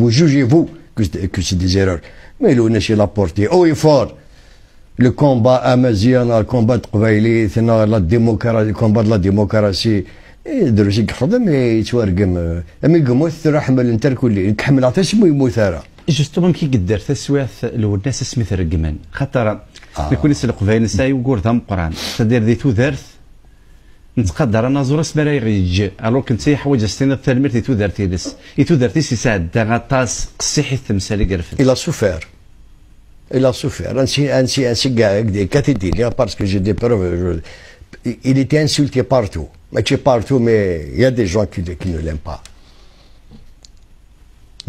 Vous jugez-vous que, ديزيرور c'est des erreurs. Mais oh, il est la portée, haut et fort. Le combat amazien, le combat de Qbaili, le combat de la démocratie. شي كخدم يتوارقم امي قموت حمل انت الكلي كحمل عطيه شي يموت راه جوستومون كي قدر تسويات الناس سميت رقمان خاطر آه. كون نسلق فاين ساي وقور ذا مقران تدير ذي تودارث نتقدر انا زور اسمرا يغيج الو كنت حوايج ستين التلميذ دارتي تودر تيلس دارتي تودر تيس يساعد غطاس قصيح التمثال يقرفت الى سوفير الى سوفير انسي انسي انسي كاع كاتي ديلي باسكو جي دي بروف il était insulté partout ماشي بارتو مي يا دي جون كي كي نو ليم با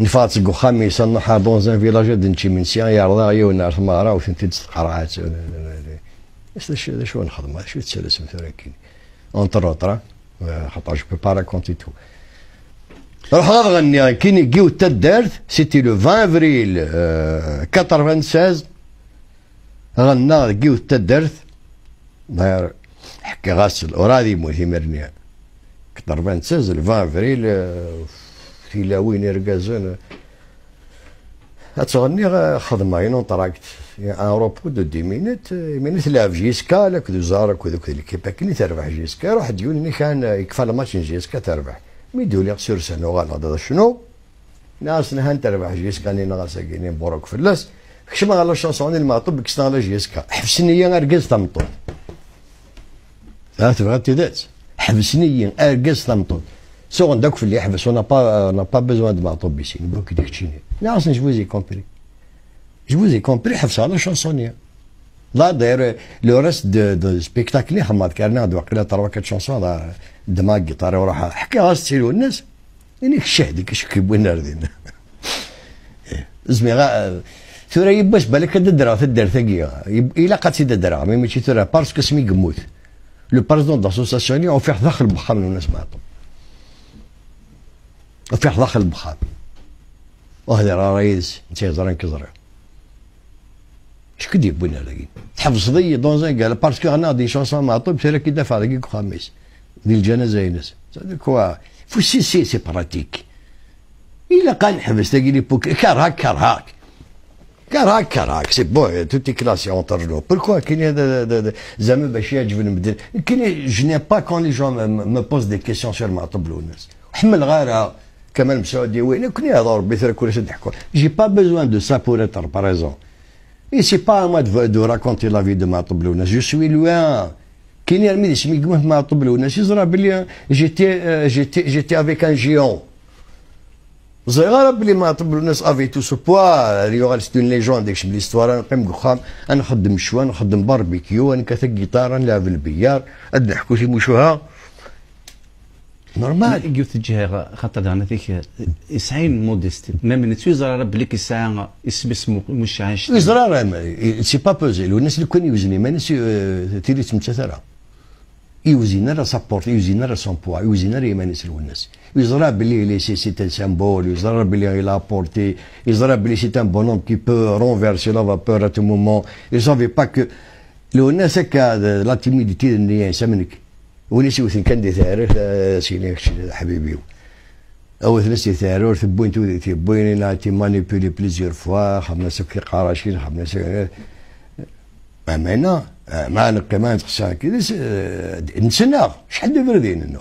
نفاتق وخميسة نحا دون ان فيلاج دنتي من سيان يرضى عيونا ثمارة وثنتي تسقرعات أه، أه، أه، شو شو نخدم شو تسلسم ثورا كيني اونتر اوتر خاطر جو بو با راكونتي تو روح غني كي جيو تا الدارت سيتي لو 20 افريل 96 غنى جيو تا الدارت داير حكي غاسل اورادي مهم رنيا 96 ل 20 افريل في لاوين هاتو هتغني خدمه اون تراكت ان روبو دو دي مينيت مينيت لعب جيسكا لك دو زارك وذوك الكيب كني تربح جيسكا روح ديوني كان يكفى الماتش جيسكا تربح مي دولي سور سنو غالا شنو ناس نهان تربح جيسكا ني نغاس كيني بوروك فلاس كشما شونسون ما طب كشنا غالا جيسكا حبسني ارقز تمطوط ثلاث بغات تدات حبسني ارقز تمطوط سوغن داك في اللي يحبس ونا با نا با بيزوان دو معطوب بيسين بوك ديك تشيني ناس نجوزي كومبري Je vous ai compris, حفصة على شانسونية. لا داير لو ريست دو, دو سبيكتاكل اللي حماد كارنا واقيلا تروا كات شونسون دماغ قيطار وراح حكاها ستيلو الناس يعني كشهدك كشكيب كيبوين ناردين زمي غا ثورا يباش بالك في الدار ثقيا الا قاتي تدرا مي ماشي ثورا باسكو سمي قموت لو بريزون داسوساسيوني او فيح داخل البخار من الناس معطو او فيح داخل البخار وهذا راه رئيس انت زران كزران شكد يبونا لكن تحفظي زين قال باسكو انا دي شونسون معطوب سير سيرك يدافع لكيك خميس دي الجنازه ينس كوا فو سي سي سي براتيك الا قال نحبس تلقي لي بوك كرهك كرهك كرهك كرهك سي بو توتي كلاسي اونتر لو بوركوا كاين زعما باش يعجب المدير كاين جو با كون لي جون ما بوز دي كيسيون سير معطوب لو ناس حمل غير كمال مسعودي وين كني هضر كل شيء نضحكوا جي با بيزوان دو سا بور اتر باغ اي سي با ما دو راكونتي de raconter la vie de Matablouna. Je suis loin. كاين يرمي اسمي ما طبلونا شي زرا بلي جيتي جيتي جيتي افيك ان جيون زغار بلي ما طبلونا افي تو سو بوا اليوغال سيت اون ليجوند ديكش شبلي ستوار نقيم قخام نخدم شوا نخدم باربيكيو انا نكاث جيتار نلعب البيار نحكو في مشوها نورمال في الجهه خاطر انا ذيك يسعين مودست ميم نتو يزرار بليك يسعى اسمه مش عايش يزرار سي با بوزيل والناس اللي كان يوزني ما ناس تيري ترى يوزينا راه سابورت يوزينا راه سون بوا يوزينا راه يمانس الناس يزرار بلي لي سي سي تان سامبول يزرار بلي اي لابورتي يزرار بلي سي ان بونوم كي بو رونفيرسي لا فابور ات مومون لي سافي با كو لو الناس هكا لا تيميديتي اللي يسمنك ونسيو ثين كان دي ثارث آه، سيني حبيبي او ثلاثة ثارور ثبوين تو ثبوين انا تي مانيبيلي بليزيور فوا خمنا سكي قراشين خمنا سكي امانا آه، ما نقي ما كي نتسنى شحال دبردين انا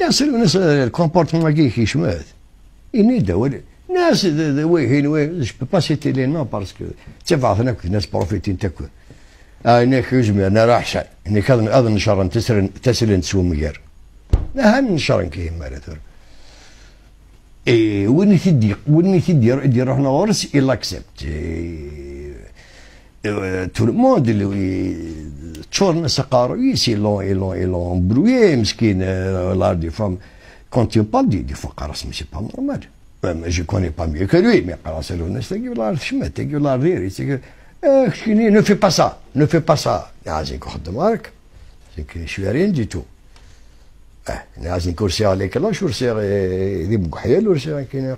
ناس ناس الكومبورتمون كي كيشمات اني دول ناس وين وين جو با سيتي لي نو باسكو تبعثنا ناس بروفيتين تاكل آينك آه، انا راح شيء إنك أذن أذن شرن تسرن تسلن تسوم غير أهم شرن كيهم مالتور إيه وني تدي وني تدي دي روحنا ورس إلا كسبت إيه، إيه، تو لو موند إيه، اللي تشورن سقارو يسي لون إلون لون بروي مسكين لا دي فام كونت يو بال دي فقر اسمي سي با نورمال ما جي كوني با ميو كو لوي مي خلاص لو نستغي ولا شمتك ولا ريري Eh, ne fais pas ça, نو في pas ça. عايزين مارك راك شويه رين دي تو اه عايزين كرسي عليك لا شو رسي ذي بقحيل ورسي كاين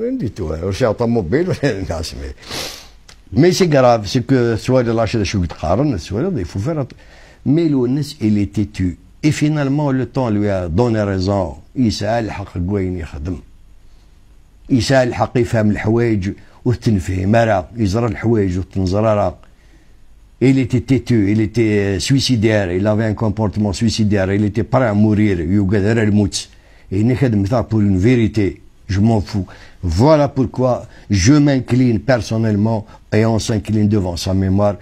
رين دي تو ورسي طوموبيل ناس مي سي غراف سي كو سوا لا شي شو تقارن سوا لا يفو فير مي لو الناس اللي تيتو اي فينالمون لو طون لو دوني ريزون يسال الحق كوين يخدم يسال الحق يفهم الحوايج وتنفهم راه يزرى الحوايج وتنزرى راه Il était têtu, il était suicidaire, il avait un comportement suicidaire, il était prêt à mourir, يقدر الموت. Et نخدم ça pour une vérité, je m'en fous. Voilà pourquoi je m'incline personnellement et on s'incline devant sa mémoire.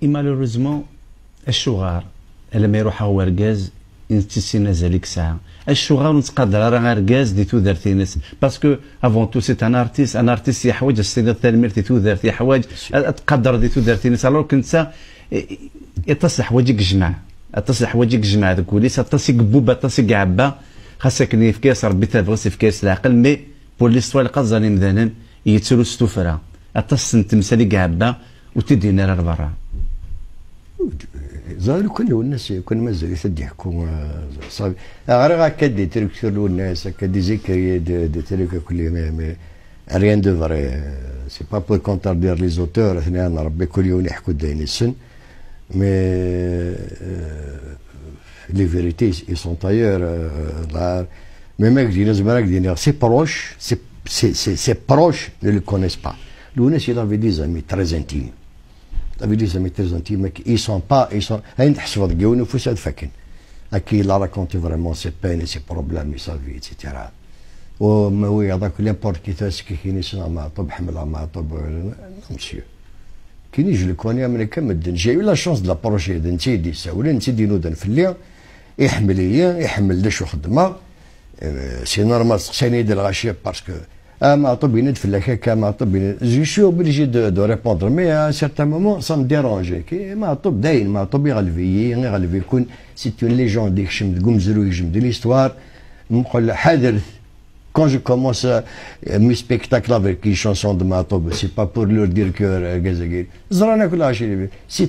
Et malheureusement, الشغار لما يروح هو ارجاز نتسينا ذلك ساعه الشغل نتقدر راه غرقاز دي تودرت ناس باسكو افون تو سيت ان ارتيست ان ارتيست يحوج السيد تو تودرت حوايج تقدر دي تودرت ناس الوغ كنت يتصح حوايجك جمع اتصل حوايجك جمع ذوك وليس تصي قبوبه اتصل عبه خاصك نفكاس ربي في كاس العقل مي بور ليستوار قزاني مذانا يتسلو ستوفرا اتصل تمثالي عبه وتدينا لبرا زال كل الناس كنا مازال يحكوا آه، صافي آه، غير هكا دي الناس والناس هكا دي زكريا دي تريك كل آه، مي ريان دو فري سي با بور كونتاردير لي زوتور هنا ربي كل يوم يحكوا داين السن مي لي فيريتي اي سون تايور مي ما كدينا زعما كدينا سي بروش سي سي سي بروش لو كونيس با لو ناس يلافي دي زامي تري انتيم T'avais des amateurs intimes qui ils sont pas, ils sont. Qui il a raconté vraiment ses peines et ses problèmes et sa vie, etc. وي هذاك ليمبورت كي تاسكي كيني سنا معطب حمله معطب مسيو كي نجي لك وانا كم الدن جاي لا شونس دو لابروشي نتي دي ساولا نتي دي نودن في الليل يحمل هي يحمل لا شو خدمه سي نورمال سقساني دير الغاشيه باسكو اما طبي في هكاك ما طبي جي شو بليجي دو, دو ريبوندر مي ا سيرتان مومون سام ديرونجي كي ما طب داين ما طبي غالفي غير غالفي يكون سيت اون ليجون ديك خشم دقوم زرو يجم دي ليستوار نقول حاضر كون جو كومونس مي سبيكتاكل افيك كي شونسون دو ما طب سي با بور لور دير كو كازاكي زرانا كل عشيري